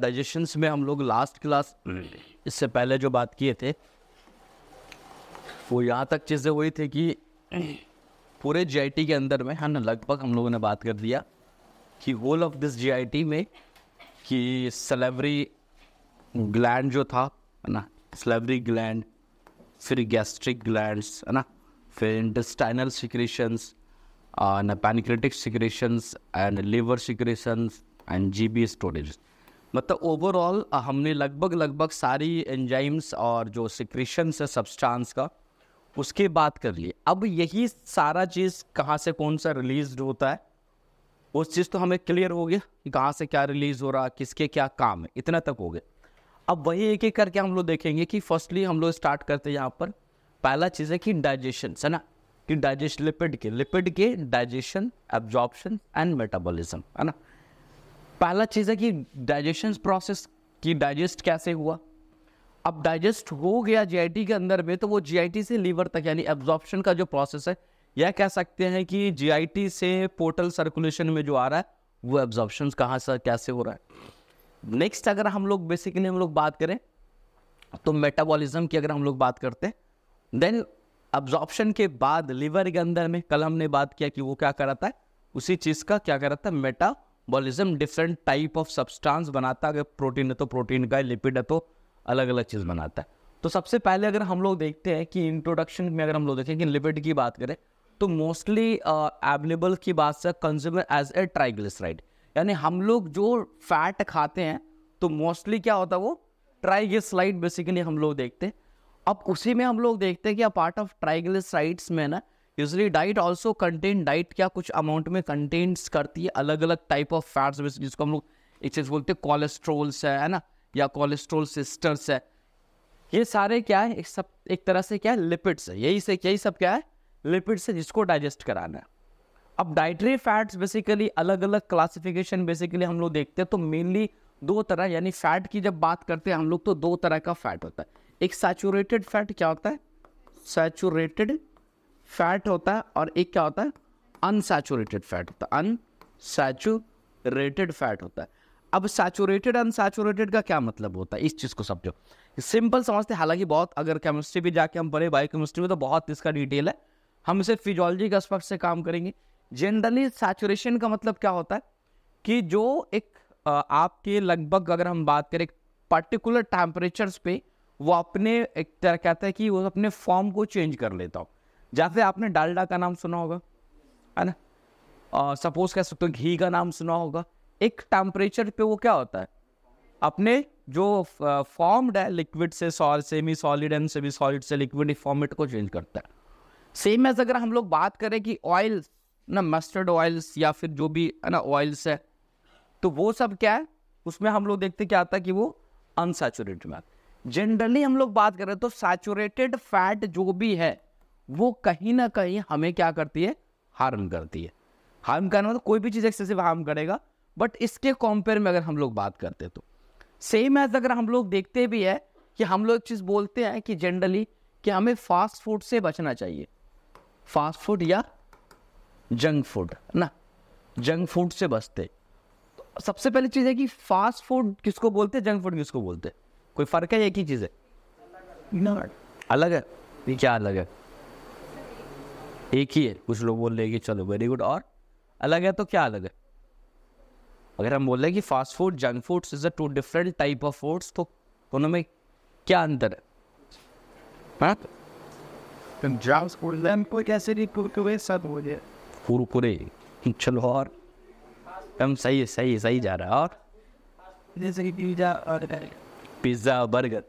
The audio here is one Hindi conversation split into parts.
डाइजेशंस में हम लोग लास्ट क्लास इससे पहले जो बात किए थे वो यहाँ तक चीज़ें हुई थी कि पूरे जीआईटी के अंदर में है हाँ ना लगभग हम लोगों ने बात कर दिया कि होल ऑफ दिस जीआईटी में कि सलेवरी ग्लैंड जो था है ना सलेवरी ग्लैंड फिर गैस्ट्रिक ग्लैंड्स है ना फिर intestinal secretions and pancreatic secretions and liver secretions and G B storage मतलब ओवरऑल हमने लगभग लगभग सारी एंजाइम्स और जो सिक्रेशन है सब्सटांस का उसके बात कर ली अब यही सारा चीज़ कहाँ से कौन सा रिलीज होता है उस चीज़ तो हमें क्लियर हो गया कि कहाँ से क्या रिलीज़ हो रहा किसके क्या काम है इतना तक हो गया अब वही एक एक करके हम लोग देखेंगे कि फर्स्टली हम लोग स्टार्ट करते हैं यहाँ पर पहला चीज़ है कि डाइजेशन है ना कि डाइजेस्ट लिपिड के लिपिड के डाइजेशन एब्जॉर्बशन एंड मेटाबॉलिज्म है ना पहला चीज़ है कि डाइजेशन प्रोसेस कि डाइजेस्ट कैसे हुआ अब डाइजेस्ट हो गया जीआईटी के अंदर में तो वो जीआईटी से लीवर तक यानी एब्जॉर्प्शन का जो प्रोसेस है यह कह सकते हैं कि जीआईटी से पोर्टल सर्कुलेशन में जो आ रहा है वो एब्जॉर्प्शन कहाँ से कैसे हो रहा है नेक्स्ट अगर हम लोग बेसिकली हम लोग बात करें तो मेटाबॉलिज्म की अगर हम लोग बात करते हैं देन एब्जॉर्प्शन के बाद लीवर के अंदर में कल हमने बात किया कि वो क्या कराता है उसी चीज़ का क्या कराता है meta metabolism different type of substance बनाता है अगर प्रोटीन है तो प्रोटीन का लिपिड है तो अलग अलग चीज़ बनाता है तो सबसे पहले अगर हम लोग देखते हैं कि इंट्रोडक्शन में अगर हम लोग देखें कि लिपिड की बात करें तो मोस्टली एवेलेबल uh, की बात से कंज्यूमर एज ए ट्राइग्लिसराइड यानी हम लोग जो फैट खाते हैं तो मोस्टली क्या होता है वो ट्राइग्लिसराइड बेसिकली हम लोग देखते हैं अब उसी में हम लोग देखते हैं कि अ पार्ट ऑफ ट्राइग्लिसराइड्स में ना इसलिए डाइट ऑल्सो कंटेन डाइट क्या कुछ अमाउंट में कंटेंट्स करती है अलग अलग टाइप ऑफ फैट्स जिसको हम लोग एक चीज़ बोलते हैं कोलेस्ट्रोल्स है है ना या कोलेस्ट्रोल सिस्टर्स है ये सारे क्या है एक सब एक तरह से क्या है लिपिड्स है यही से यही सब क्या है लिपिड्स है जिसको डाइजेस्ट कराना है अब डाइटरी फैट्स बेसिकली अलग अलग क्लासिफिकेशन बेसिकली हम लोग देखते हैं तो मेनली दो तरह यानी फैट की जब बात करते हैं हम लोग तो दो तरह का फैट होता है एक सैचुरेटेड फैट क्या होता है सैचुरेटेड फैट होता है और एक क्या होता है अनसेचुरेटेड फैट होता है अनसेचुरेटेड फैट होता है अब सैचुरेटेड अनसेचुरेटेड का क्या मतलब होता है इस चीज़ को समझो सिंपल समझते हैं हालांकि बहुत अगर केमिस्ट्री भी जाके हम पढ़े बायो केमिस्ट्री में तो बहुत इसका डिटेल है हम इसे फिजोलॉजी के एस्पेक्ट से काम करेंगे जनरली सैचुरेशन का मतलब क्या होता है कि जो एक आपके लगभग अगर हम बात करें पर्टिकुलर टेम्परेचर्स पे वो अपने एक कहता है कि वो अपने फॉर्म को चेंज कर लेता हूँ जैसे आपने डालडा का नाम सुना होगा है ना सपोज कह सकते हो घी का नाम सुना होगा एक टेम्परेचर पे वो क्या होता है अपने जो फॉर्म्ड है लिक्विड से sol semi solid and semi solid से लिक्विड फॉर्मेट को चेंज करता है सेम एज अगर हम लोग बात करें कि ऑयल ना मस्टर्ड ऑयल्स या फिर जो भी है ना ऑयल्स है तो वो सब क्या है उसमें हम लोग देखते क्या आता है कि वो अनसेचुरेटेड में जनरली हम लोग बात करें तो सैचुरेटेड फैट जो भी है वो कहीं ना कहीं हमें क्या करती है हार्म करती है हार्म करना मतलब तो कोई भी चीज़ एक्सेसिव हार्म करेगा बट इसके कॉम्पेयर में अगर हम लोग बात करते तो सेम एज अगर हम लोग देखते भी है कि हम लोग एक चीज़ बोलते हैं कि जनरली कि हमें फास्ट फूड से बचना चाहिए फास्ट फूड या जंक फूड ना जंक फूड से बचते तो सबसे पहली चीज़ है कि फास्ट फूड किसको बोलते हैं जंक फूड किसको बोलते हैं कोई फ़र्क है एक ही चीज़ है अलग है ये क्या अलग है एक ही है कुछ लोग बोल रहे हैं कि चलो वेरी गुड और अलग है तो क्या अलग है अगर हम बोल रहे हैं कि fast food junk foods is a two different type of foods तो दोनों में क्या अंतर है पूरे चलो और एकदम सही सही सही जा रहा है और पिज़्ज़ा बर्गर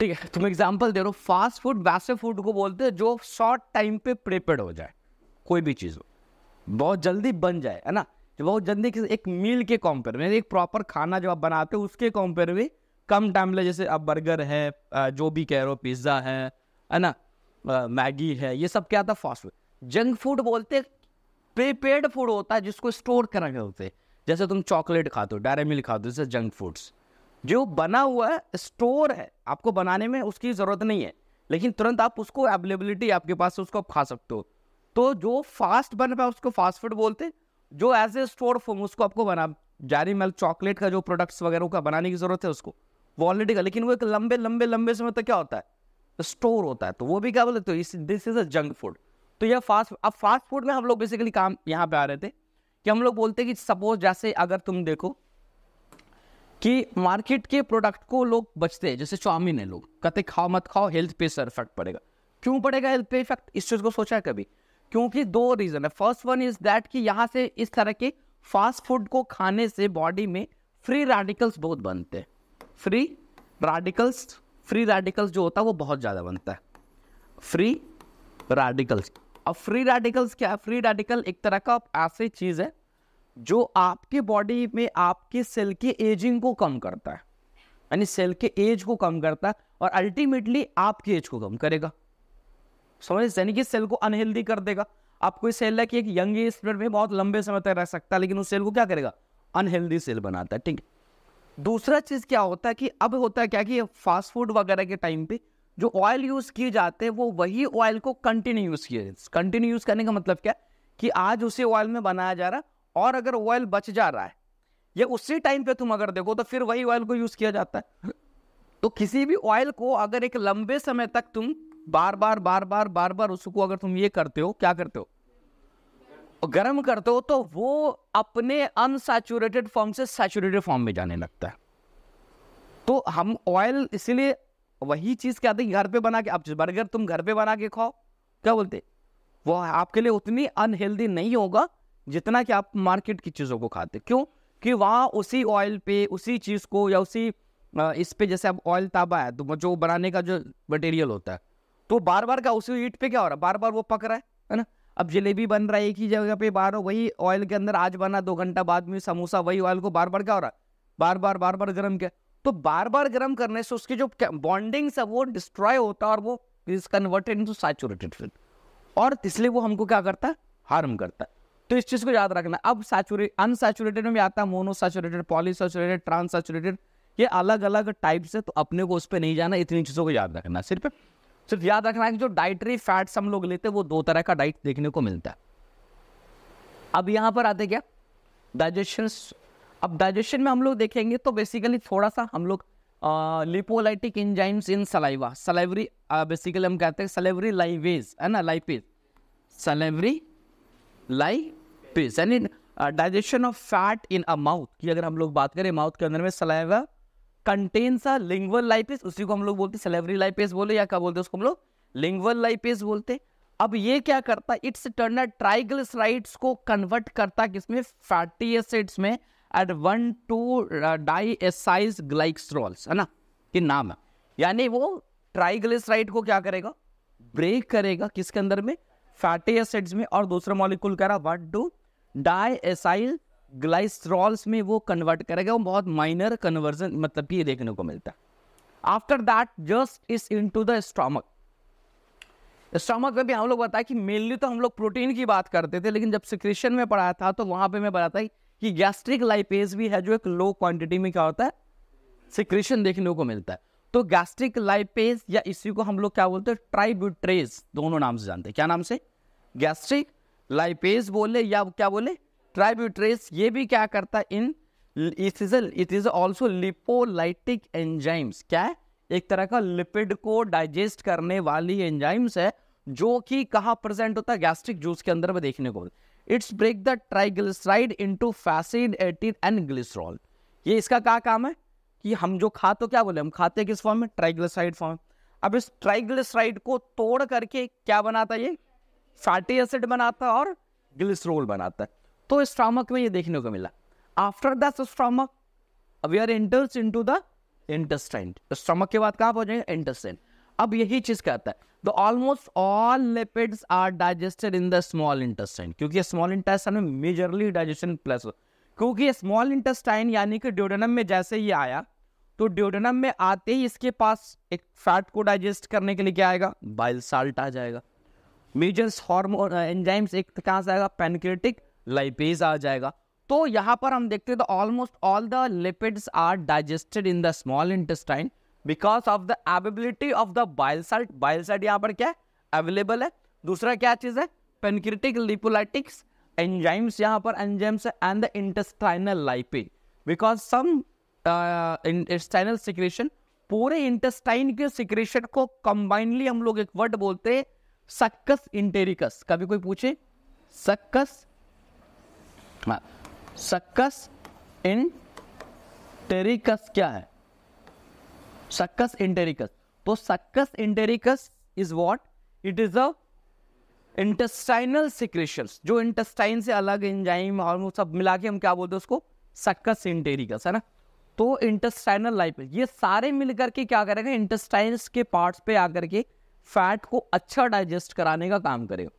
ठीक है तुम एग्जाम्पल दे रहा हो फास्ट फूड वैसे फूड को बोलते हैं जो शॉर्ट टाइम पे प्रिपेयर हो जाए कोई भी चीज़ हो बहुत जल्दी बन जाए है ना जो बहुत जल्दी किसी एक मील के कॉम्पेयर में एक प्रॉपर खाना जो आप बनाते हो उसके कॉम्पेयर में कम टाइम ले जैसे आप बर्गर है जो भी कह रहे हो पिज़्ज़ा है है ना मैगी है ये सब क्या था फास्ट फूड जंक फूड बोलते प्रीपेड फूड होता है जिसको स्टोर करना होते हैं जैसे तुम चॉकलेट खाते हो डायरे मिल्क खाते हो जैसे जंक फूड्स जो बना हुआ है स्टोर है आपको बनाने में उसकी ज़रूरत नहीं है लेकिन तुरंत आप उसको अवेलेबिलिटी आपके पास है उसको आप खा सकते हो तो जो फास्ट बन पाए उसको फास्ट फूड बोलते जो एज ए स्टोर फॉर्म उसको आपको बना जारी मेल चॉकलेट का जो प्रोडक्ट्स वगैरह का बनाने की ज़रूरत है उसको वो ऑलरेडी का लेकिन वो एक लंबे लंबे लंबे समय तक क्या होता है स्टोर होता है तो वो भी क्या बोलते हो इस this is a junk food तो यह फास्ट अब फास्ट फूड में हम लोग बेसिकली काम यहाँ पे आ रहे थे कि हम लोग बोलते हैं कि सपोज जैसे अगर तुम देखो कि मार्केट के प्रोडक्ट को लोग बचते हैं जैसे चाउमिन है लोग कहते खाओ मत खाओ हेल्थ पे सर इफेक्ट पड़ेगा क्यों पड़ेगा हेल्थ पे इफेक्ट इस चीज़ को सोचा है कभी क्योंकि दो रीज़न है फर्स्ट वन इज़ दैट कि यहाँ से इस तरह के फास्ट फूड को खाने से बॉडी में फ्री रेडिकल्स बहुत बनते हैं फ्री रेडिकल्स फ्री रेडिकल्स जो होता है वो बहुत ज़्यादा बनता है फ्री रेडिकल्स अब फ्री रेडिकल्स क्या है फ्री रेडिकल एक तरह का ऐसी चीज़ है जो आपके बॉडी में आपके सेल के एजिंग को कम करता है यानी सेल के एज को कम करता है और अल्टीमेटली आपकी एज को कम करेगा समझ यानी कि सेल को अनहेल्दी कर देगा आप कोई सेल है कि एक यंग एज पीरियड में बहुत लंबे समय तक रह सकता है लेकिन उस सेल को क्या करेगा अनहेल्दी सेल बनाता है ठीक है दूसरा चीज़ क्या होता है कि अब होता है क्या कि फास्ट फूड वगैरह के टाइम पे जो ऑयल यूज़ किए जाते हैं वो वही ऑयल को कंटिन्यू यूज़ किए कंटिन्यू यूज़ करने का मतलब क्या कि आज उसी ऑयल में बनाया जा रहा और अगर ऑयल बच जा रहा है ये उसी टाइम पे तुम अगर देखो तो फिर वही ऑयल को यूज किया जाता है तो किसी भी ऑयल को अगर एक लंबे समय तक तुम बार बार बार बार बार बार उसको अगर तुम ये करते हो क्या करते हो गर्म करते हो तो वो अपने अनसेचुरेटेड फॉर्म से सैचुरेटेड फॉर्म में जाने लगता है तो हम ऑयल इसीलिए वही चीज क्या है घर पे बना के अब बर्गर तुम घर पे बना के खाओ क्या बोलते वो आपके लिए उतनी अनहेल्दी नहीं होगा जितना कि आप मार्केट की चीज़ों को खाते क्यों कि वहाँ उसी ऑयल पे उसी चीज़ को या उसी इस पे जैसे अब ऑयल ताबा है तो जो बनाने का जो मटेरियल होता है तो बार बार का उसी ईट पे क्या हो रहा है बार बार वो पक रहा है है ना अब जलेबी बन रहा है एक ही जगह पे बार वही ऑयल के अंदर आज बना दो घंटा बाद में समोसा वही ऑयल को बार बार क्या हो रहा है बार बार बार बार गर्म किया तो बार बार गर्म करने से उसकी जो बॉन्डिंग्स है वो डिस्ट्रॉय होता है और वो is converted to saturated film और इसलिए वो हमको क्या करता है हार्म करता है तो इस चीज़ को याद रखना अब सैचुरेट अनसेचुरेटेड में भी आता है मोनोसेचुरेटेड पॉलीसेचुरेटेड ट्रांससेचुरेटेड ये अलग अलग टाइप्स है तो अपने को उस पर नहीं जाना इतनी चीज़ों को याद रखना सिर्फ सिर्फ याद रखना है कि जो डाइटरी फैट्स हम लोग लेते हैं वो दो तरह का डाइट देखने को मिलता है अब यहाँ पर आते क्या डाइजेशन अब डाइजेशन में हम लोग देखेंगे तो बेसिकली थोड़ा सा हम लोग lipolytic enzymes in saliva salivary basically हम कहते हैं सलेवरी लाइवेज है ना लाइपेज सलेवरी लाइव स्पेस यानी digestion of fat in a mouth की अगर हम लोग बात करें माउथ के अंदर में saliva contains a lingual lipase उसी को हम लोग बोलते हैं सलेवरी लाइपेस बोले या क्या बोलते हैं उसको हम लोग लिंगवल लाइपेस बोलते अब ये क्या करता है इट्स टर्नर ट्राइग्लिसराइड्स को कन्वर्ट करता किसमें फैटी एसिड्स में at one two diacylglycerols है ना कि नाम है यानी वो ट्राइग्लिसराइड को क्या करेगा ब्रेक करेगा किसके अंदर में फैटी एसिड्स में और दूसरा मॉलिक्यूल कह रहा वन टू डाईसाइल ग्लाइस्ट्रॉल्स में वो कन्वर्ट करेगा वो बहुत माइनर कन्वर्जन मतलब ये देखने को मिलता है after that just is into the stomach stomach में भी हम लोग बताया कि मेनली तो हम लोग प्रोटीन की बात करते थे लेकिन जब सिक्रेशन में तो पढ़ा था तो वहां पे मैं बताता कि गैस्ट्रिक लाइपेज भी है जो एक लो क्वांटिटी में क्या होता है सिक्रेशन देखने को मिलता है तो गैस्ट्रिक लाइपेज या इसी को हम लोग क्या बोलते हैं ट्राइब्यूट्रेज दोनों नाम से जानते हैं क्या नाम से गैस्ट्रिक लाइपेज बोले या क्या बोले ट्राइब्यूट्रेस ये भी क्या करता है in it is it is also lipolytic enzymes क्या है एक तरह का लिपिड को डाइजेस्ट करने वाली एंजाइम्स है जो कि कहाँ प्रेजेंट होता है गैस्ट्रिक जूस के अंदर में देखने को it's break the triglyceride into fatty acid and glycerol ये इसका क्या काम है कि हम जो खा तो क्या बोले हम खाते किस फॉर्म में ट्राइग्लिसराइड फॉर्म अब इस ट्राइग्लिसराइड को तोड़ करके क्या बनाता है ये फैटी एसिड बनाता है और ग्लिसरोल बनाता है तो स्ट्रामक में ये देखने को मिला after the stomach we are enters into the intestine stomach के बाद कहाँ पहुंचेंगे जाएंगे इंटेस्टाइन अब यही चीज कहता है the almost all lipids are digested in the small intestine क्योंकि स्मॉल इंटेस्टाइन में मेजरली डाइजेशन प्लस क्योंकि स्मॉल इंटेस्टाइन यानी कि ड्योडनम में जैसे ही आया तो ड्योडनम में आते ही इसके पास एक फैट को डाइजेस्ट करने के लिए क्या आएगा बाइल साल्ट आ जाएगा मेजर हॉर्मोन एंजाइम्स एक तो कहाँ से आएगा पेनक्रेटिक लाइपेज आ जाएगा तो यहाँ पर हम देखते हैं तो almost all the lipids are digested in the small intestine because of the availability of the bile salt bile salt यहाँ पर क्या है अवेलेबल है दूसरा क्या चीज़ है पेनक्रेटिक लिपोलाइटिक्स एंजाइम्स यहाँ पर enzymes and the intestinal lipase because some intestinal secretion पूरे इंटेस्टाइन के सिक्रेशन को कंबाइनली हम लोग एक वर्ड बोलते हैं सक्कस इंटेरिकस कभी कोई पूछे सक्कस सक्कस इन टेरिकस क्या है सक्कस इंटेरिकस तो succus entericus is what it is a intestinal secretion जो इंटेस्टाइन से अलग इंजाइम हार्मोन सब मिला के हम क्या बोलते हैं उसको सक्कस इंटेरिकस है ना तो इंटेस्टाइनल लाइफ ये सारे मिलकर के क्या करेगा इंटेस्टाइन के पार्ट्स पे आकर के फैट को अच्छा डाइजेस्ट कराने का काम करेगा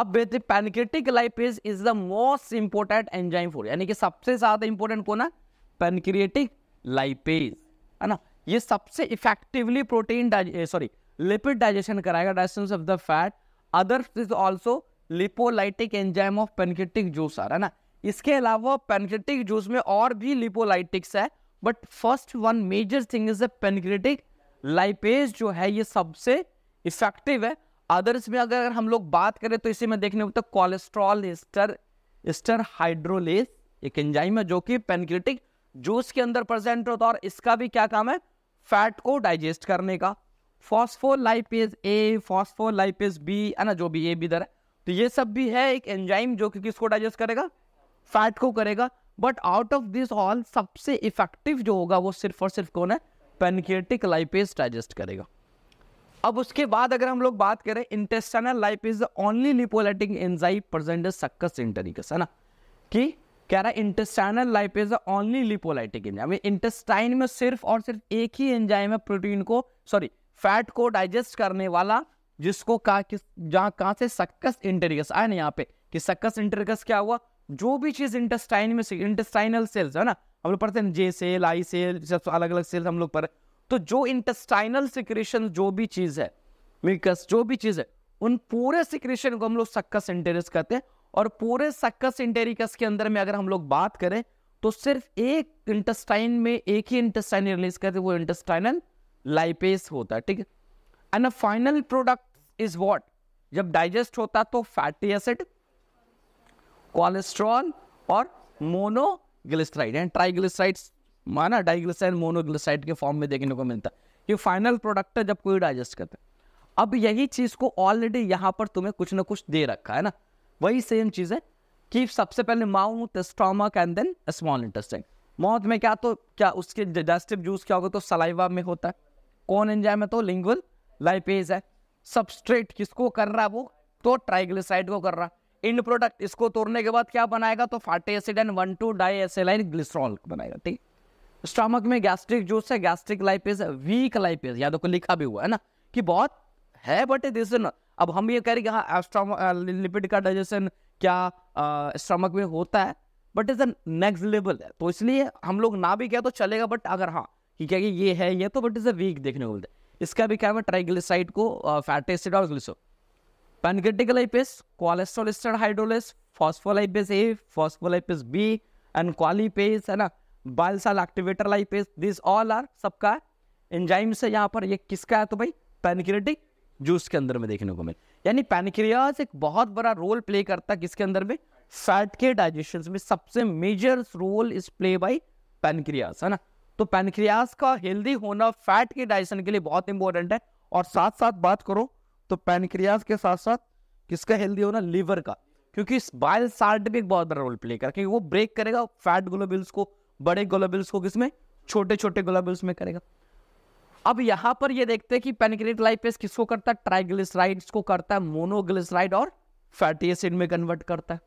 अब बेहतर pancreatic lipase is the most important enzyme food यानी कि सबसे ज़्यादा इंपॉर्टेंट कौन है पैनक्रिएटिक लाइपेज है ना ये सबसे effectively protein sorry lipid digestion कराएगा digestion of the fat other is also lipolytic enzyme of pancreatic juice आ रहा है ना इसके अलावा पेनक्रेटिक जूस में और भी लिपोलाइटिक्स है but first one major thing is the pancreatic lipase जो है ये सबसे इफेक्टिव है अदर्स में अगर हम लोग बात करें तो इसे में देखने को तो कोलेस्ट्रॉल एस्टर एस्टर हाइड्रोलेस एक एंजाइम है जो कि पेनक्रेटिक जूस के अंदर प्रेजेंट होता है और इसका भी क्या काम है फैट को डाइजेस्ट करने का फॉस्फोलाइपेज ए फॉस्फोलाइपेज बी है ना जो भी ए भी इधर है तो ये सब भी है एक एंजाइम जो कि किसको डाइजेस्ट करेगा फैट को करेगा but out of this all सबसे इफेक्टिव जो होगा वो सिर्फ और सिर्फ कौन है पेनकेटिक लाइपेज डाइजेस्ट करेगा अब उसके बाद अगर हम लोग बात करें intestinal life is the only lipolytic enzyme present succus entericus है ना कि कह रहा है intestinal life is the only lipolytic enzyme intestine में सिर्फ और सिर्फ एक ही एंजाइम है प्रोटीन को सॉरी फैट को डाइजेस्ट करने वाला जिसको कहा कि जहाँ कहाँ से सक्कस इंटरिकस आया ना यहाँ पे कि सक्कस इंटरिकस क्या हुआ जो भी चीज़ इंटेस्टाइन में इंटेस्टाइनल सेल्स है ना हम लोग पढ़ते हैं जे सेल आई सेल सब अलग अलग सेल्स हम लोग पढ़ तो जो इंटेस्टाइनल सिक्रेशन जो भी चीज है मिकस जो भी चीज है उन पूरे सिक्रेशन को हम लोग सक्कस इंटेरिस कहते हैं और पूरे सक्कस इंटेरिकस के अंदर में अगर हम लोग बात करें तो सिर्फ एक इंटेस्टाइन में एक ही इंटेस्टाइन रिलीज करते वो इंटेस्टाइनल लाइपेस होता है ठीक है and final product is what जब डाइजेस्ट होता तो फैटी एसिड कोलेस्ट्रॉल और मोनोग्लिस्ट्राइड एंड ट्राइग्लिसराइड्स माना डाइग्लिसाइड मोनोग्लिसाइड के फॉर्म में देखने को मिलता है ये फाइनल प्रोडक्ट है जब कोई डाइजेस्ट करते हैं अब यही चीज़ को ऑलरेडी यहाँ पर तुम्हें कुछ ना कुछ दे रखा है ना वही सेम चीज़ है कि सबसे पहले mouth stomach and then small intestine mouth में क्या तो क्या उसके डाइजेस्टिव जूस क्या होगा तो सलाइवा में होता है कौन एंजाइम तो है तो लिंगुअल लाइपेज है सबस्ट्रेट किसको कर रहा है वो तो ट्राइग्लिसाइड को कर रहा है इंड प्रोडक्ट इसको तोड़ने के बाद क्या बनाएगा तो fatty acid and one two diacylglycerol बनाएगा ठीक स्टमक में गैस्ट्रिक जूस है गैस्ट्रिक लाइपेज है वीक लाइपेज यादों को लिखा भी हुआ है ना कि बहुत है बट दिस इज अब हम ये कह रहे हैं कि हाँ लिपिड uh, का डाइजेशन क्या स्टमक uh, में होता है बट इज नेक्स्ट लेवल है तो इसलिए हम लोग ना भी क्या तो चलेगा बट अगर हाँ कि क्या कि ये है ये तो बट इज अ वीक देखने को मिलता है इसका भी क्या है ट्राइग्लिसाइड को फैट uh, एसिड और ग्लिसो pancreatic lipase cholesterol ester hydrolase phospholipase A phospholipase B and colipase है ना bile salt activator lipase this all are सबका एंजाइम से यहाँ पर ये किसका है तो भाई पैनक्रियाटिक जूस के अंदर में देखने को मिले यानी पैनक्रियाज एक बहुत बड़ा रोल प्ले करता है किसके अंदर में फैट के डाइजेशन में सबसे major role is play by pancreas है ना तो पैनक्रियाज का हेल्दी होना फैट के डाइजेशन के लिए बहुत इंपॉर्टेंट है और साथ साथ बात करो तो पैनक्रियाज के साथ साथ किसका हेल्दी होना लीवर का क्योंकि बाइल साल्ट भी एक बहुत बड़ा रोल प्ले करेगा क्योंकि वो ब्रेक करेगा फैट ग्लोबुल्स को बड़े ग्लोबल्स को किसमें छोटे छोटे ग्लोबल्स में करेगा अब यहां पर ये देखते हैं कि पेनिक्रेट लाइपेस किसको करता है ट्राइग्लिसराइड को करता है मोनोग्लिसराइड और फैटी एसिड में कन्वर्ट करता है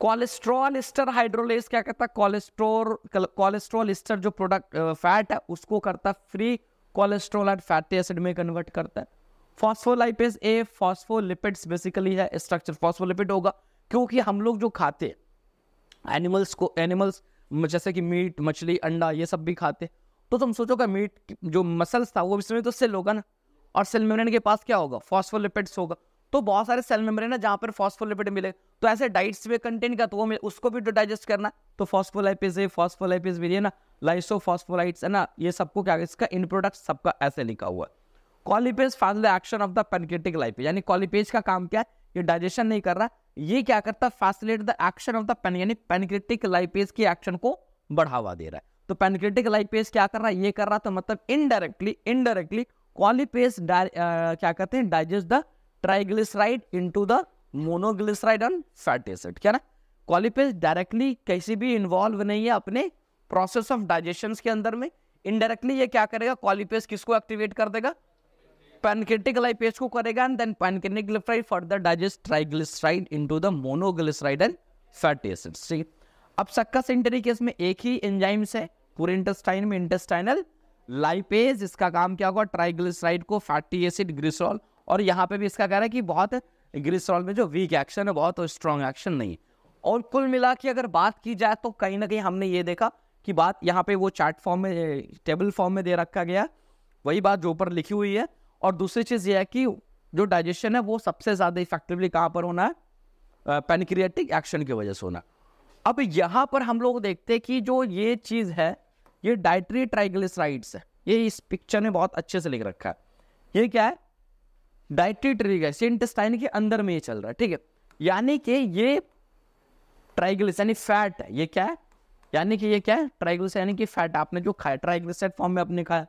कोलेस्ट्रॉल स्टर हाइड्रोलेस क्या करता है कोलेस्ट्रोल कोलेस्ट्रॉल स्टर जो प्रोडक्ट फैट है उसको करता है free cholesterol and fatty acid में कन्वर्ट करता है फॉस्फोलाइपेस ए फॉस्फोलिपिड्स बेसिकली है स्ट्रक्चर फॉस्फोलिपिड होगा क्योंकि हम लोग जो खाते हैं एनिमल्स को एनिमल्स जैसे कि मीट मछली अंडा ये सब भी खाते तो तुम सोचो सोचोगे मीट जो मसल्स था वो विस्मृत तो सेल होगा ना और सेल मेम्ब्रेन के पास क्या होगा फॉस्फोलिपिड्स होगा तो बहुत सारे सेल मेम्ब्रेन है जहाँ पर फॉस्फोलिपिड मिले तो ऐसे डाइट्स में कंटेंट का तो वो उसको भी तो डाइजेस्ट करना तो फॉस्फोलाइपिस है फॉस्फोलाइपिस भी है ना लाइसोफॉस्फोलाइट्स है ना ये सबको क्या इसका इन प्रोडक्ट सबका ऐसे लिखा हुआ है colipase final action of the pancreatic lipase यानी कॉलीपेज का काम क्या है ये डाइजेशन नहीं कर रहा ये क्या करता है facilitate the action of the pan यानी पेनक्रेटिक लाइपेज के एक्शन को बढ़ावा दे रहा है तो पेनक्रेटिक लाइपेज क्या कर रहा है ये कर रहा तो मतलब इनडायरेक्टली इनडायरेक्टली क्वालिपेज क्या कहते हैं digest the triglyceride in the monoglyceride on fat acid क्या ना क्वालिपेज डायरेक्टली कैसे भी इन्वॉल्व नहीं है अपने प्रोसेस ऑफ डाइजेशन के अंदर में इनडायरेक्टली ये क्या करेगा क्वालिपेज किसको एक्टिवेट कर देगा pancreatic लाइपेज को करेगा and then pancreatic glyceride further digest triglyceride into the monoglyceride and fatty acid ठीक अब सक्का सेंटरी केस में एक ही एंजाइम्स है पूरे इंटेस्टाइन में इंटेस्टाइनल लाइपेज इसका काम क्या होगा ट्राइग्लिसराइड को फैटी एसिड ग्रिसोल और यहाँ पे भी इसका कह रहा है कि बहुत ग्रिसोल में जो वीक एक्शन है बहुत स्ट्रांग एक्शन नहीं और कुल मिला के अगर बात की जाए तो कहीं ना कहीं हमने ये देखा कि बात यहाँ पे वो चार्ट फॉर्म में टेबल फॉर्म में दे रखा गया वही बात जो ऊपर लिखी हुई है और दूसरी चीज़ ये है कि जो डाइजेशन है वो सबसे ज़्यादा इफेक्टिवली कहाँ पर होना है पेनिक्रियाटिक एक्शन की वजह से होना अब यहाँ पर हम लोग देखते हैं कि जो ये चीज़ है ये डायट्री ट्राइग्लिसराइड्स है ये इस पिक्चर में बहुत अच्छे से लिख रखा है ये क्या है डाइट्री ट्रिगस इंटेस्टाइन के अंदर में ये चल रहा है ठीक है यानी कि ये ट्राइग्लिस यानी फैट है ये क्या है यानी कि ये क्या है ट्राइग्लिस यानी कि फैट आपने जो खाया ट्राइग्लिसराइड फॉर्म में आपने खाया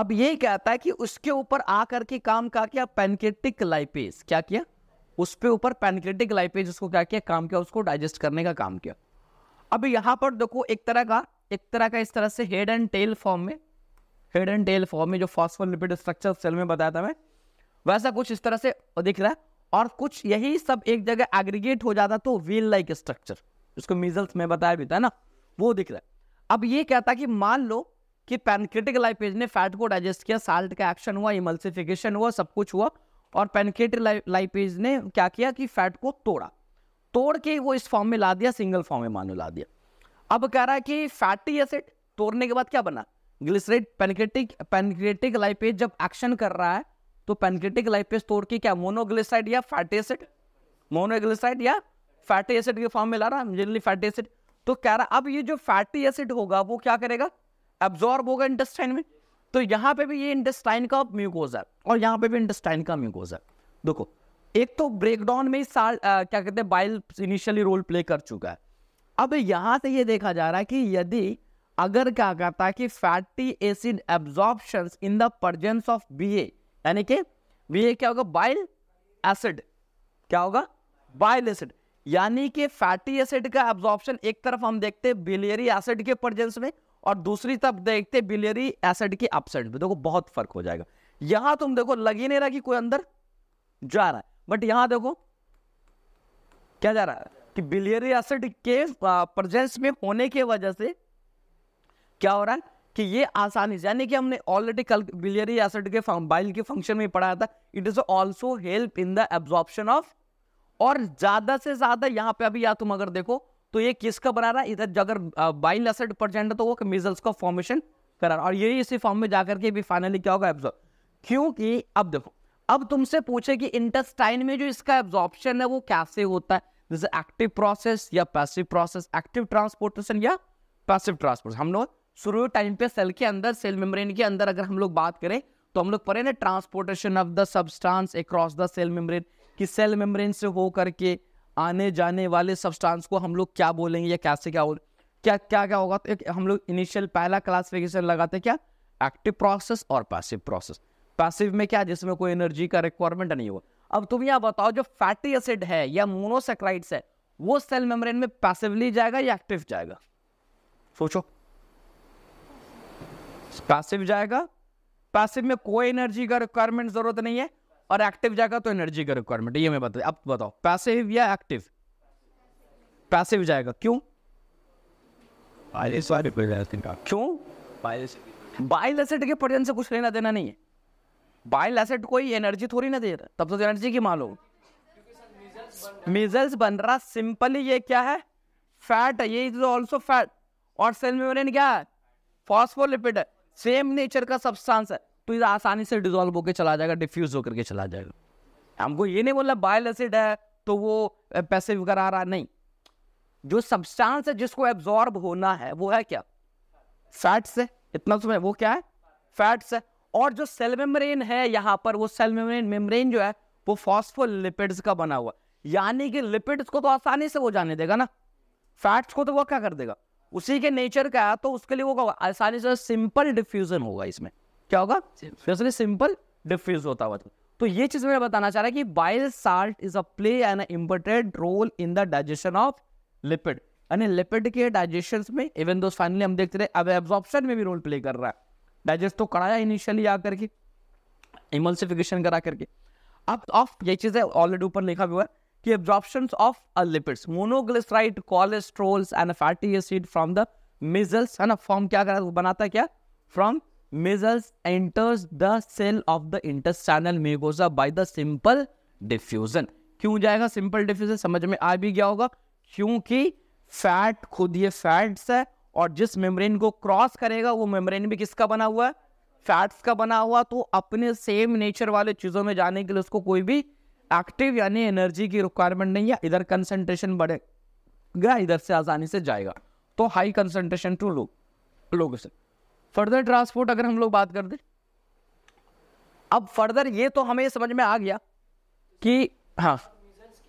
अब ये कहता है कि उसके ऊपर आकर के काम का किया पेनकेटिक लाइपेज क्या किया उस पर ऊपर पेनकेटिक लाइपेज उसको क्या किया काम किया उसको डाइजेस्ट करने का काम किया अब यहां पर देखो एक तरह का एक तरह का इस तरह से हेड एंड टेल फॉर्म में हेड एंड टेल फॉर्म में जो फॉस्फोलिपिड स्ट्रक्चर सेल में बताया था मैं वैसा कुछ इस तरह से दिख रहा है और कुछ यही सब एक जगह एग्रीगेट हो जाता तो व्हील लाइक स्ट्रक्चर जिसको मीजल्स में बताया भी था ना वो दिख रहा है अब ये कहता कि मान लो कि पैनक्रेटिक लाइपेज ने फैट को डाइजेस्ट किया साल्ट का एक्शन हुआ इमल्सिफिकेशन हुआ सब कुछ हुआ और पैनक्रेटिक लाइपेज ने क्या किया कि फैट को तोड़ा तोड़ के वो इस फॉर्म में ला दिया सिंगल फॉर्म में मानो ला दिया अब कह रहा है कि फैटी एसिड तोड़ने के बाद क्या बना ग्लिसरेट पैनक्रेटिक पैनक्रेटिक लाइपेज जब एक्शन कर रहा है तो पैनक्रेटिक लाइपेज तोड़ के क्या मोनोग्लिसाइड या फैटी एसिड मोनोग्लिसाइड या फैटी एसिड के फॉर्म में ला रहा है जनरली फैटी एसिड तो कह रहा अब ये जो फैटी एसिड होगा वो क्या करेगा एब्जॉर्ब होगा इंटेस्टाइन में तो यहाँ पे भी ये इंटेस्टाइन का म्यूकोज है और यहाँ पे भी इंटेस्टाइन का म्यूकोज है देखो एक तो ब्रेकडाउन में साल आ, क्या कहते हैं बाइल इनिशियली रोल प्ले कर चुका है अब यहाँ से ये देखा जा रहा है कि यदि अगर क्या कहता है कि fatty acid absorption in the presence of B यानी कि बी क्या होगा बाइल एसिड क्या होगा बाइल एसिड यानी कि फैटी एसिड का एब्जॉर्बशन एक तरफ हम देखते हैं बिलियरी एसिड के प्रजेंस में और दूसरी तरफ देखते बिलियरी एसिड की अपसेंट में देखो बहुत फर्क हो जाएगा यहां तुम देखो लग ही नहीं रहा कि कोई अंदर जा रहा है बट यहां देखो क्या जा रहा है कि बिलियरी एसिड के प्रेजेंस में होने की वजह से क्या हो रहा है कि ये आसानी से यानी कि हमने ऑलरेडी कल बिलियरी एसिड के बाइल के फंक्शन में पढ़ाया था it is also help in the absorption of और ज्यादा से ज्यादा यहां पे अभी या तुम अगर देखो तो ये किसका बना रहा है इधर अगर बाइल एसिड प्रजेंट तो वो मिजल्स का फॉर्मेशन करा रहा और यही इसी फॉर्म में जाकर के भी फाइनली क्या होगा एब्जॉर्ब क्योंकि अब देखो अब तुमसे पूछे कि इंटेस्टाइन में जो इसका एब्जॉर्प्शन है वो कैसे होता है जैसे एक्टिव प्रोसेस या पैसिव प्रोसेस एक्टिव ट्रांसपोर्टेशन या पैसिव ट्रांसपोर्ट हम लोग शुरू टाइम पे सेल के अंदर सेल मेम्ब्रेन के अंदर अगर हम लोग बात करें तो हम लोग पढ़े ना transportation of the substance across the cell membrane कि सेल मेम्ब्रेन से हो करके आने जाने वाले सब्सटांस को हम लोग क्या बोलेंगे या कैसे क्या बोलेंगे क्या क्या क्या होगा तो एक हम लोग इनिशियल पहला क्लासिफिकेशन लगाते हैं क्या एक्टिव प्रोसेस और पैसिव प्रोसेस पैसिव में क्या जिसमें कोई एनर्जी का रिक्वायरमेंट नहीं होगा अब तुम यहाँ बताओ जो फैटी एसिड है या मोनोसेक्राइड्स है वो सेल मेम्ब्रेन में पैसिवली जाएगा या एक्टिव जाएगा सोचो पैसिव जाएगा पैसिव में कोई एनर्जी का रिक्वायरमेंट जरूरत नहीं है और एक्टिव जाएगा तो एनर्जी का रिक्वायरमेंट ये मैं बता अब बताओ पैसिव या एक्टिव पैसिव जाएगा क्यों क्यों बाइल एसेट के पर्यन से कुछ लेना देना नहीं है बाइल एसेट कोई एनर्जी थोड़ी ना दे रहा तब तो, एनर्जी की मालूम मिजल्स बन रहा सिंपली ये क्या है फैट है ये इज ऑल्सो फैट और सेल मेम्ब्रेन क्या है फॉस्फोलिपिड सेम नेचर का सब्सटेंस है तो ये आसानी से डिजोल्व होकर चला जाएगा डिफ्यूज होकर के चला जाएगा हमको ये नहीं बोला बाइल एसिड है तो वो पैसे वगैरह आ रहा नहीं जो सब्सटेंस है जिसको एब्जॉर्ब होना है वो है क्या फैट्स है इतना समझ तो वो क्या है फैट्स है और जो सेल मेम्ब्रेन है यहाँ पर वो सेल मेम्ब्रेन मेम्ब्रेन जो है वो फॉस्फोलिपिड्स का बना हुआ यानी कि लिपिड्स को तो आसानी से वो जाने देगा ना फैट्स को तो वो क्या कर देगा उसी के नेचर का है तो उसके लिए वो आसानी से सिंपल डिफ्यूजन होगा इसमें क्या होगा स्पेशली सिंपल डिफ्यूज होता हुआ तो ये चीज मैं बताना चाह रहा है कि bile salt is a play an important role in the digestion of lipid यानी लिपिड के डाइजेशन में इवन दो फाइनली हम देखते रहे अब एब्जॉर्प्शन में भी रोल प्ले कर रहा है डाइजेस्ट तो कराया इनिशियली आकर के इमल्सिफिकेशन करा करके अब ऑफ ये चीज है ऑलरेडी ऊपर लिखा हुआ है कि absorption of a lipids monoglyceride cholesterols and fatty acid from the micelles है ना फॉर्म क्या करा बनाता है क्या from micelles enters the cell of the intestinal mucosa by the simple diffusion क्यों जाएगा सिंपल डिफ्यूजन समझ में आ भी गया होगा क्योंकि फैट खुद ये फैट्स है और जिस मेम्ब्रेन को क्रॉस करेगा वो मेम्ब्रेन भी किसका बना हुआ है फैट्स का बना हुआ तो अपने सेम नेचर वाले चीज़ों में जाने के लिए उसको कोई भी एक्टिव यानी एनर्जी की रिक्वायरमेंट नहीं है इधर कंसंट्रेशन बढ़ेगा इधर से आसानी से जाएगा तो हाई कंसंट्रेशन टू लोग से फर्दर ट्रांसपोर्ट अगर हम लोग बात कर दें अब फर्दर ये तो हमें समझ में आ गया कि हाँ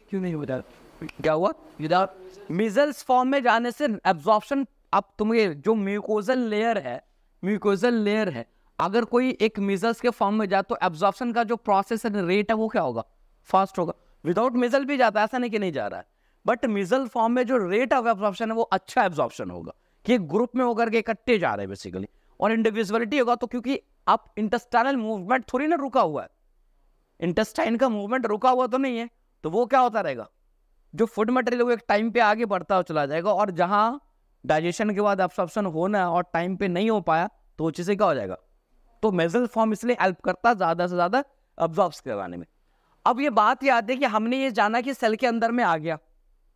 क्यों नहीं होता क्या हुआ विदाउट मिजल्स फॉर्म में जाने से एब्जॉर्प्शन अब तुम्हें जो म्यूकोजल लेयर है म्यूकोजल लेयर है अगर कोई एक मिजल्स के फॉर्म में जाए तो एब्जॉर्प्शन का जो प्रोसेस रेट है वो क्या होगा फास्ट होगा विदाउट मिजल भी जाता है ऐसा नहीं कि नहीं जा रहा है बट मिजल फॉर्म में जो रेट ऑफ एब्जॉर्प्शन है वो अच्छा एब्जॉर्प्शन होगा कि ग्रुप में होकर के इकट्ठे जा रहे हैं बेसिकली और इंडिविजुअलिटी होगा तो क्योंकि आप इंटेस्टाइनल मूवमेंट थोड़ी ना रुका हुआ है इंटेस्टाइन का मूवमेंट रुका हुआ तो नहीं है तो वो क्या होता रहेगा जो फूड मटेरियल वो एक टाइम पे आगे बढ़ता हुआ चला जाएगा और जहाँ डाइजेशन के बाद एब्सॉर्प्शन होना और टाइम पे नहीं हो पाया तो वो चीज़ें क्या हो जाएगा तो मेजल फॉर्म इसलिए हेल्प करता ज़्यादा से ज़्यादा अब्जॉर्ब्स करवाने में अब ये बात याद है कि हमने ये जाना कि सेल के अंदर में आ गया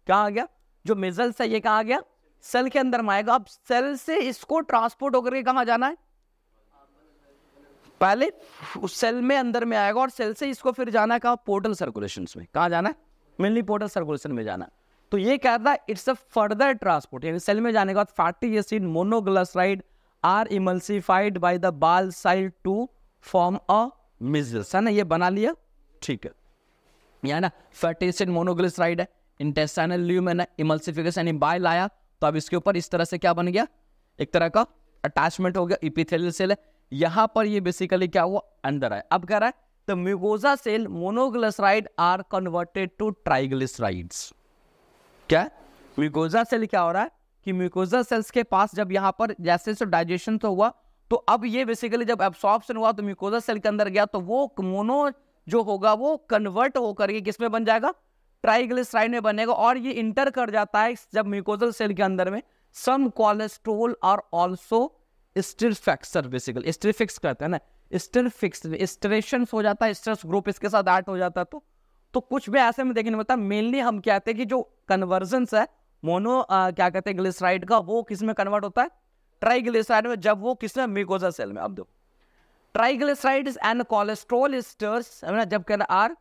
क्या आ गया जो मेजल्स है ये कहाँ आ गया सेल के अंदर में आएगा अब सेल से इसको ट्रांसपोर्ट होकर के कहाँ जाना है पहले उस सेल में अंदर में आएगा और सेल से इसको फिर जाना है कहाँ पोर्टल सर्कुलेशन में कहाँ जाना है मेनली पोर्टल सर्कुलेशन में जाना तो ये कह रहा है इट्स अ फर्दर ट्रांसपोर्ट यानी सेल में जाने के बाद fatty acid monoglyceride are emulsified by the bile salt to form a micelles है ना ये बना लिया ठीक है या ना फैटी एसिड मोनोग्लिसराइड है इंटेस्टाइनल ल्यूमेन इमल्सिफिकेशन यानी बाइल आया तो अब इसके ऊपर इस तरह से क्या बन गया एक तरह का अटैचमेंट हो गया इपिथेलियल सेल है यहां पर ये बेसिकली क्या हुआ अंदर आया अब कह रहा है the mucosa cell monoglyceride are converted to triglycerides क्या म्यूगोजा सेल क्या हो रहा है कि म्यूगोजा सेल्स के पास जब यहाँ पर जैसे जैसे डाइजेशन तो हुआ तो अब ये बेसिकली जब एब्सॉर्प्शन हुआ तो म्यूकोजा सेल के अंदर गया तो वो मोनो जो होगा वो कन्वर्ट होकर के किसमें बन जाएगा ट्राइग्लिसराइड में बनेगा और ये इंटर कर जाता है जब म्यूकोजल सेल के अंदर में some cholesterol are also still fixer basically still fix हैं ना स्टिल स्ट्रेशन हो जाता है स्ट्रेस ग्रुप इसके साथ एड हो जाता है तो तो कुछ भी ऐसे में देखने मिलता है मेनली हम क्या कहते हैं कि जो कन्वर्जन है मोनो आ, क्या कहते हैं ग्लिसराइड का वो किस में कन्वर्ट होता है ट्राइग्लिसराइड में जब वो किस में म्यूकोजा सेल में अब दो ट्राइग्लिसराइड एंड कोलेस्ट्रोल स्टर्स जब कहना are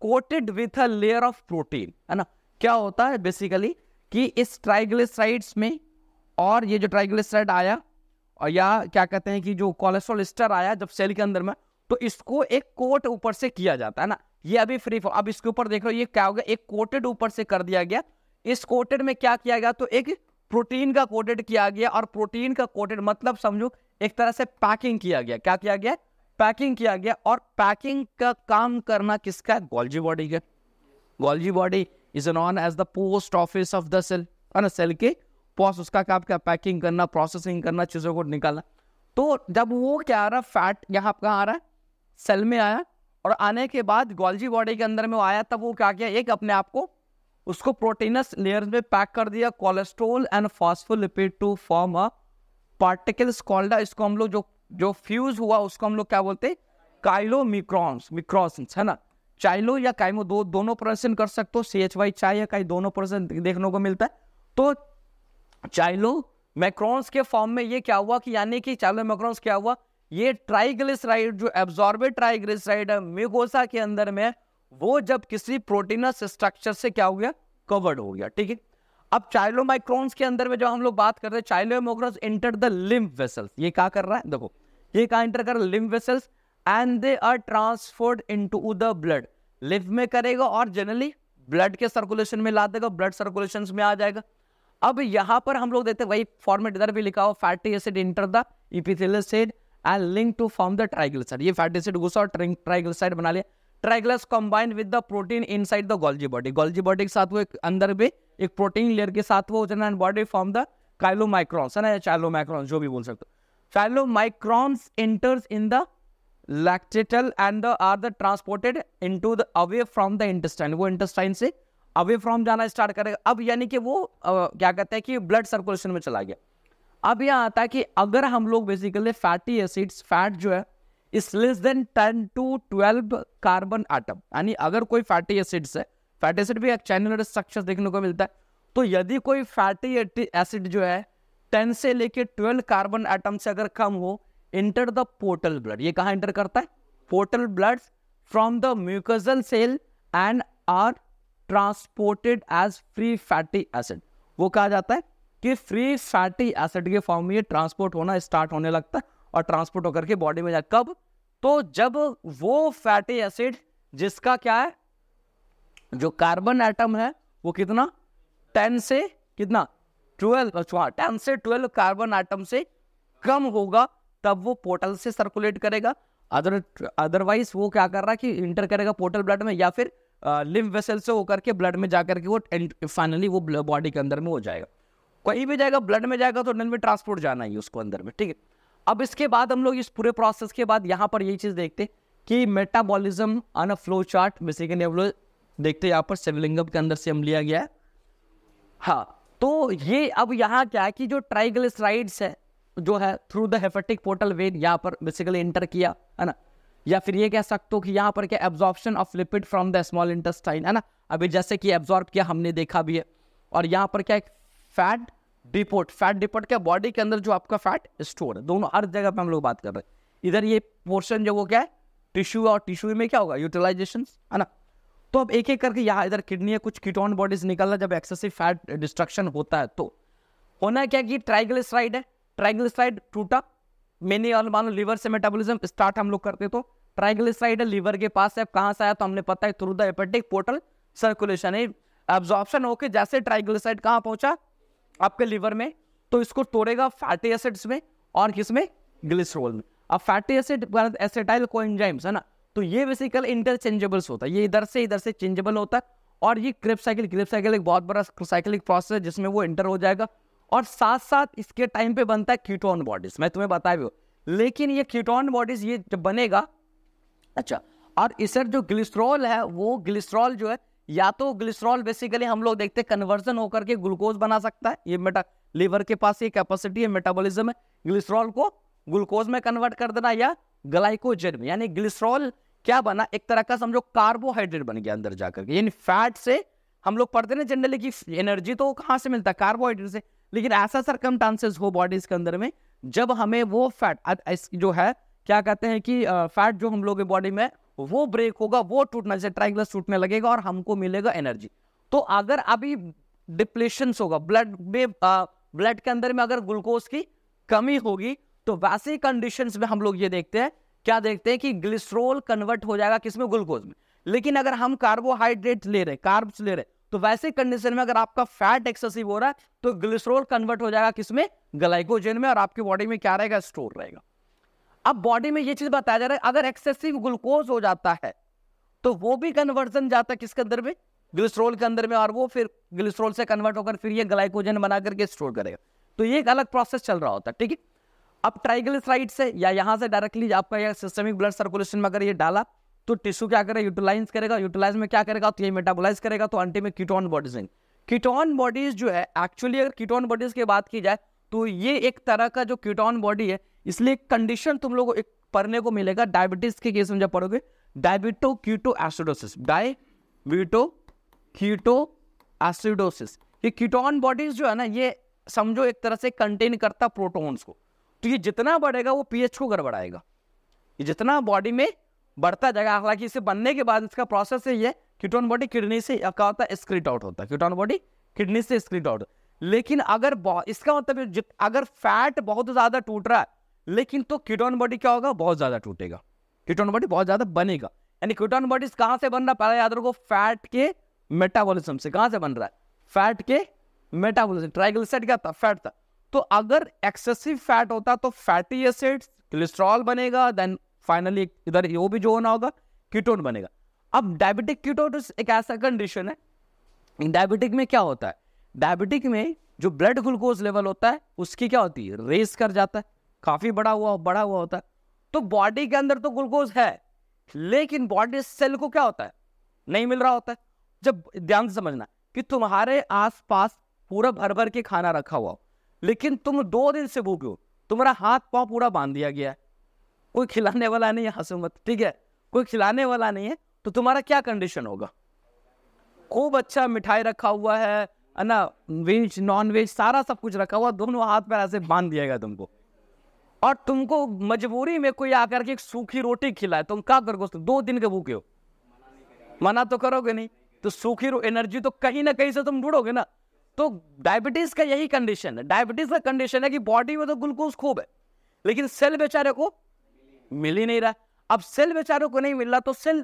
coated with a layer of protein है ना क्या होता है बेसिकली कि इस ट्राइग्लिसराइड्स में और ये जो ट्राइग्लिसराइड आया और या क्या कहते हैं कि जो कोलेस्ट्रॉल स्टर आया जब सेल के अंदर में तो इसको एक कोट ऊपर से किया जाता है ना ये अभी फ्री फॉर अब इसके ऊपर देख लो ये क्या हो गया एक कोटेड ऊपर से कर दिया गया इस कोटेड में क्या किया गया तो एक प्रोटीन का कोटेड किया गया और प्रोटीन का कोटेड मतलब समझो एक तरह से पैकिंग किया गया क्या किया गया पैकिंग किया गया और पैकिंग का काम करना किसका है गोल्जी बॉडी का Golgi body is known as the post office of the cell है ना सेल के पॉस उसका काम क्या पैकिंग करना प्रोसेसिंग करना चीज़ों को निकालना तो जब वो क्या आ रहा फैट यहाँ आपका आ रहा है सेल में आया और आने के बाद गोल्जी बॉडी के अंदर में आया तब वो क्या किया एक अपने आप को उसको प्रोटीनस लेयर में पैक कर दिया cholesterol and phospholipid to form a particles called इसको हम लोग जो जो फ्यूज हुआ उसको हम लोग क्या बोलते हैं काइलो मिक्रॉन्स मिक्रॉन्स है ना चाइलो या काइमो दो दोनों प्रोनाउंसिएशन कर सकते हो सी एच वाई चाय या काई दोनों प्रोनाउंसिएशन देखने को मिलता है तो चाइलो मैक्रॉन्स के फॉर्म में ये क्या हुआ कि यानी कि चाइलो मैक्रॉन्स क्या हुआ ये ट्राइग्लिसराइड जो एब्जॉर्बेड ट्राइग्लिसराइड है मेगोसा के अंदर में वो जब किसी प्रोटीनस स्ट्रक्चर से क्या हो गया कवर्ड हो गया ठीक है अब चाइलोमाइक्रोन्स के अंदर में जो हम लोग बात कर रहे हैं chylomicrons enter the lymph vessels ये क्या कर रहा है देखो ये कहा एंटर कर lymph vessels and they are transferred into the blood lymph में करेगा और जनरली ब्लड के सर्कुलेशन में ला देगा ब्लड सर्कुलेशन में आ जाएगा अब यहां पर हम लोग देते वही फॉर्मेट इधर भी लिखा हो fatty acid enter the epithelial side and link to form the triglyceride ये फैटी एसिड घुसा और ट्राइग्लिसराइड बना लिया trigly combined with the protein inside the Golgi body Golgi body के साथ वो अंदर भी एक प्रोटीन लेयर के साथ वो हो जाना and body form the chylomicrons है ना चाइलोमाइक्रॉन्स जो भी बोल सकते हो chylomicrons enters in the lacteal and the are the transported into the away from the intestine वो इंटेस्टाइन से अवे फ्रॉम जाना स्टार्ट करेगा अब यानी कि वो आ, क्या कहते हैं कि ब्लड सर्कुलेशन में चला गया अब यह आता है कि अगर हम लोग बेसिकली फैटी एसिड्स फैट जो है is less than ten to twelve carbon item यानी अगर कोई फैटी एसिड्स है फैटी एसिड भी एक चैनल स्ट्रक्चर देखने को मिलता है तो यदि कोई फैटी एसिड जो है टेन से लेके ट्वेल्व कार्बन एटम से अगर कम हो इंटर द पोर्टल ब्लड ये कहाँ इंटर करता है portal blood from the mucosal cell and are transported as free fatty acid वो कहा जाता है कि फ्री फैटी एसिड के फॉर्म में ये ट्रांसपोर्ट होना स्टार्ट होने लगता है और ट्रांसपोर्ट होकर के बॉडी में जाए कब तो जब वो फैटी एसिड जिसका क्या है जो कार्बन एटम है वो कितना टेन से कितना ट्वेल्व अच्छा टेन से ट्वेल्व कार्बन एटम से कम होगा तब वो पोर्टल से सर्कुलेट करेगा अदर अदरवाइज वो क्या कर रहा है कि इंटर करेगा पोर्टल ब्लड में या फिर लिम्फ वेसल से होकर के ब्लड में जाकर के वो फाइनली वो बॉडी के अंदर में हो जाएगा कहीं भी जाएगा ब्लड में जाएगा तो नल में ट्रांसपोर्ट जाना ही उसको अंदर में ठीक है अब इसके बाद हम लोग इस पूरे प्रोसेस के बाद यहाँ पर यही चीज़ देखते कि metabolism on a flow chart basically हम लोग देखते यहाँ पर शिवलिंगम के अंदर से हम लिया गया है हाँ तो ये अब यहाँ क्या है कि जो ट्राइग्लिसराइड्स है जो है through the hepatic portal vein यहाँ पर बेसिकली इंटर किया है ना या फिर ये कह सकते हो कि यहाँ पर क्या absorption of lipid from the small intestine है ना अभी जैसे कि एब्जॉर्ब किया हमने देखा भी है और यहाँ पर क्या फैट डिपोर्ट फैट डिपोर्ट क्या बॉडी के अंदर जो आपका फैट स्टोर है दोनों हर जगह पर हम लोग बात कर रहे हैं इधर ये पोर्शन जो वो क्या है टिश्यू और टिश्यू में क्या होगा यूटिलाइजेशन है ना तो अब एक एक करके यहाँ इधर किडनी है कुछ कीटोन बॉडीज निकलना जब एक्सेसिव फैट डिस्ट्रक्शन होता है तो होना क्या कि ट्राइग्लिसराइड है ट्राइग्लिसराइड टूटा मैंने और मान लो लीवर से मेटाबॉलिज्म स्टार्ट हम लोग करते तो ट्राइग्लिसराइड लीवर के पास है कहाँ से आया तो हमने पता है through the hepatic portal circulation है एब्जॉर्प्शन होके जैसे ट्राइग्लिसराइड कहाँ पहुँचा आपके लीवर में तो इसको तोड़ेगा फैटी एसिड्स में और किस में ग्लिसरोल में अब फैटी एसिड एसिटाइल को है ना तो ये बेसिकल इंटरचेंजेबल्स होता है ये इधर से इधर से चेंजेबल होता है और ये क्रिप साइकिल क्रिप साइकिल एक बहुत बड़ा साइकिलिक प्रोसेस है जिसमें वो इंटर हो जाएगा और साथ साथ इसके टाइम पे बनता है कीटोन बॉडीज मैं तुम्हें बता भी हूँ लेकिन ये कीटोन बॉडीज ये जब बनेगा अच्छा और इसर जो ग्लिस्ट्रॉल है वो ग्लिस्ट्रॉल जो है या तो ग्लिस्ट्रॉल बेसिकली हम लोग देखते हैं कन्वर्जन होकर के ग्लूकोज बना सकता है ये मेटा लीवर के पास ये कैपेसिटी है मेटाबोलिज्म है ग्लिस्ट्रॉल को ग्लूकोज में कन्वर्ट कर देना या ग्लाइकोजन में यानी ग्लिस्ट्रॉल क्या बना एक तरह का समझो कार्बोहाइड्रेट बन गया अंदर जाकर के यानी फैट से हम लोग पढ़ते ना जनरली कि एनर्जी तो कहाँ से मिलता है कार्बोहाइड्रेट से लेकिन ऐसा सरकम हो बॉडीज के अंदर में जब हमें वो फैट जो है क्या कहते हैं कि फैट जो हम लोग बॉडी में वो ब्रेक होगा वो टूटना जैसे ट्राइंगल टूटने लगेगा और हमको मिलेगा एनर्जी तो अगर अभी डिप्लेशन होगा ब्लड में ब्लड के अंदर में अगर ग्लूकोज की कमी होगी तो वैसे कंडीशंस में हम लोग ये देखते हैं क्या देखते हैं कि ग्लिसरोल कन्वर्ट हो जाएगा किसमें ग्लूकोज में लेकिन अगर हम कार्बोहाइड्रेट ले रहे कार्ब्स ले रहे तो वैसे कंडीशन में अगर आपका फैट एक्सेसिव हो रहा है तो ग्लिसरोल कन्वर्ट हो जाएगा किसमें ग्लाइकोजन में और आपकी बॉडी में क्या रहेगा स्टोर रहेगा अब बॉडी में ये चीज बताया जा रहा है अगर एक्सेसिव ग्लूकोज हो जाता है तो वो भी कन्वर्जन जाता है किसके अंदर में ग्लिसरोल के अंदर में और वो फिर ग्लिसरोल से कन्वर्ट होकर फिर ये ग्लाइकोजन बना करके स्टोर करेगा तो ये एक अलग प्रोसेस चल रहा होता है ठीक है अब ट्राइग्लिसराइड से या यहाँ से डायरेक्टली आपका यह सिस्टमिक ब्लड सर्कुलेशन में अगर ये डाला तो टिश्यू क्या करेगा यूटिलाइज करेगा यूटिलाइज में क्या करेगा तो ये मेटाबोलाइज करेगा तो अंटे में कीटोन बॉडीज कीटोन बॉडीज जो है एक्चुअली अगर कीटोन बॉडीज की बात की जाए तो ये एक तरह का जो कीटोन बॉडी है इसलिए कंडीशन तुम लोग एक पढ़ने को मिलेगा डायबिटीज के केस में जब पढ़ोगे diabetic ketoacidosis diabetic ketoacidosis ये कीटोन बॉडीज जो है ना ये समझो एक तरह से कंटेन करता प्रोटोन्स को तो ये जितना बढ़ेगा वो पीएच को गड़बड़ाएगा ये जितना बॉडी में बढ़ता जाएगा हालांकि इसे बनने के बाद इसका प्रोसेस यही है कीटोन बॉडी किडनी से क्या होता है स्क्रीट आउट होता है कीटोन बॉडी किडनी से स्क्रीट आउट लेकिन अगर इसका मतलब अगर फैट बहुत ज़्यादा टूट रहा है लेकिन तो कीटोन बॉडी क्या होगा बहुत ज़्यादा टूटेगा कीटोन बॉडी बहुत ज़्यादा बनेगा यानी कीटोन बॉडीज कहां से बन रहा है पहले याद रखो फैट के मेटाबोलिज्म से कहां से बन रहा है फैट के मेटाबोलिज्म ट्राइग्लिसराइड क्या था फैट था तो अगर एक्सेसिव फैट होता तो फैटी एसिड कोलेस्ट्रॉल बनेगा देन फाइनली इधर वो भी जो होना होगा कीटोन बनेगा अब डायबिटिक कीटोन एक ऐसा कंडीशन है डायबिटिक में क्या होता है डायबिटिक में जो ब्लड ग्लूकोज लेवल होता है उसकी क्या होती है रेस कर जाता है काफी बड़ा हुआ बड़ा हुआ होता है तो बॉडी के अंदर तो ग्लूकोज है लेकिन बॉडी सेल को क्या होता है नहीं मिल रहा होता है जब ध्यान से समझना कि तुम्हारे आसपास पूरा भर भर के खाना रखा हुआ हो लेकिन तुम दो दिन से भूखे हो तुम्हारा हाथ पाँव पूरा बांध दिया गया है कोई खिलाने वाला नहीं है हसमत ठीक है कोई खिलाने वाला नहीं है तो तुम्हारा क्या कंडीशन होगा खूब अच्छा मिठाई रखा हुआ है है ना वेज नॉन वेज सारा सब कुछ रखा हुआ दोनों हाथ पैर ऐसे बांध दिया गया तुमको और तुमको मजबूरी में कोई आकर के एक सूखी रोटी खिलाए तो तुम क्या करोगे दो दिन के भूखे हो मना तो करोगे नहीं तो सूखी एनर्जी तो कहीं ना कहीं से तुम ढूंढोगे ना तो डायबिटीज का यही कंडीशन है डायबिटीज का कंडीशन है कि बॉडी में तो ग्लूकोज खूब है लेकिन सेल बेचारे को मिल ही नहीं रहा अब सेल बेचारे को नहीं मिल रहा तो सेल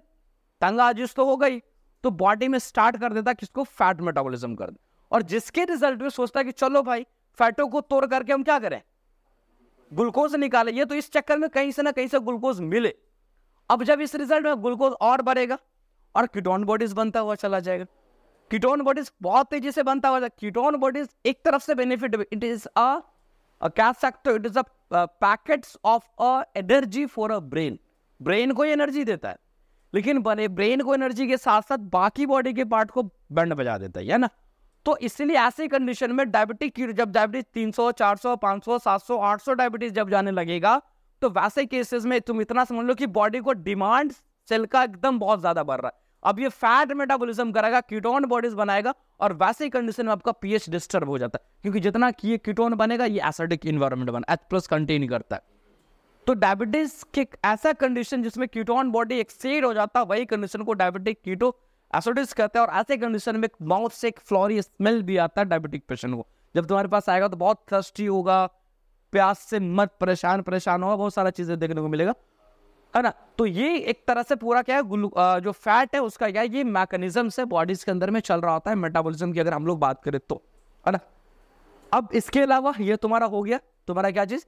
तंग आजिश तो हो गई तो बॉडी में स्टार्ट कर देता किसको फैट मेटाबोलिज्म कर दे और जिसके रिजल्ट में सोचता कि चलो भाई फैटों को तोड़ करके हम क्या करें ग्लूकोज निकाले ये तो इस चक्कर में कहीं से ना कहीं से ग्लूकोज मिले अब जब इस रिजल्ट में ग्लूकोज और बढ़ेगा और किडोन बॉडीज बनता हुआ चला जाएगा कीटोन बॉडीज बहुत तेजी से बनता हुआ कीटोन बॉडीज एक तरफ से बेनिफिट इट इज अ कह सकते हो it is a packets of a energy for a brain brain को ही एनर्जी देता है लेकिन बने ब्रेन को एनर्जी के साथ साथ बाकी बॉडी के पार्ट को बैंड बजा देता है ना तो इसलिए ऐसी कंडीशन में डायबिटिक जब डायबिटीज 300, 400, 500, 700, 800 डायबिटीज जब जाने लगेगा तो वैसे केसेस में तुम इतना समझ लो कि बॉडी को डिमांड सेल का एकदम बहुत ज्यादा बढ़ रहा है अब ये फैट मेटाबॉलिज्म करेगा कीटोन बॉडीज बनाएगा और वैसे ही कंडीशन में आपका पीएच डिस्टर्ब हो जाता है क्योंकि जितना कि ये कीटोन बनेगा ये एसिडिक इन्वायरमेंट बना एच प्लस कंटेन करता है तो डायबिटीज के ऐसा कंडीशन जिसमें कीटोन बॉडी एक्सेड हो जाता है वही कंडीशन को डायबिटिक कीटो एसोडिस कहते हैं और ऐसे कंडीशन में माउथ से एक फ्लोरी स्मेल भी आता है डायबिटिक पेशेंट को जब तुम्हारे पास आएगा तो बहुत थर्स्टी होगा प्यास से मत परेशान परेशान होगा बहुत सारा चीज़ें देखने को मिलेगा है ना तो ये एक तरह से पूरा क्या है जो फैट है उसका क्या है ये मैकेनिज्म से बॉडीज के अंदर में चल रहा होता है मेटाबॉलिज्म की अगर हम लोग बात करें तो है ना अब इसके अलावा ये तुम्हारा हो गया तुम्हारा क्या चीज़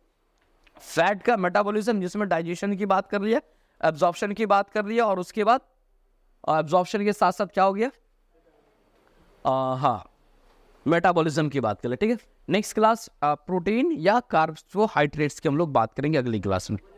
फैट का मेटाबॉलिज्म जिसमें डाइजेशन की बात कर रही है एब्जॉर्प्शन की बात कर रही है और उसके बाद एब्जॉर्प्शन के साथ साथ क्या हो गया आ, हाँ मेटाबॉलिज्म की बात कर ले ठीक है नेक्स्ट क्लास प्रोटीन या कार्बोहाइड्रेट्स की हम लोग बात करेंगे अगली क्लास में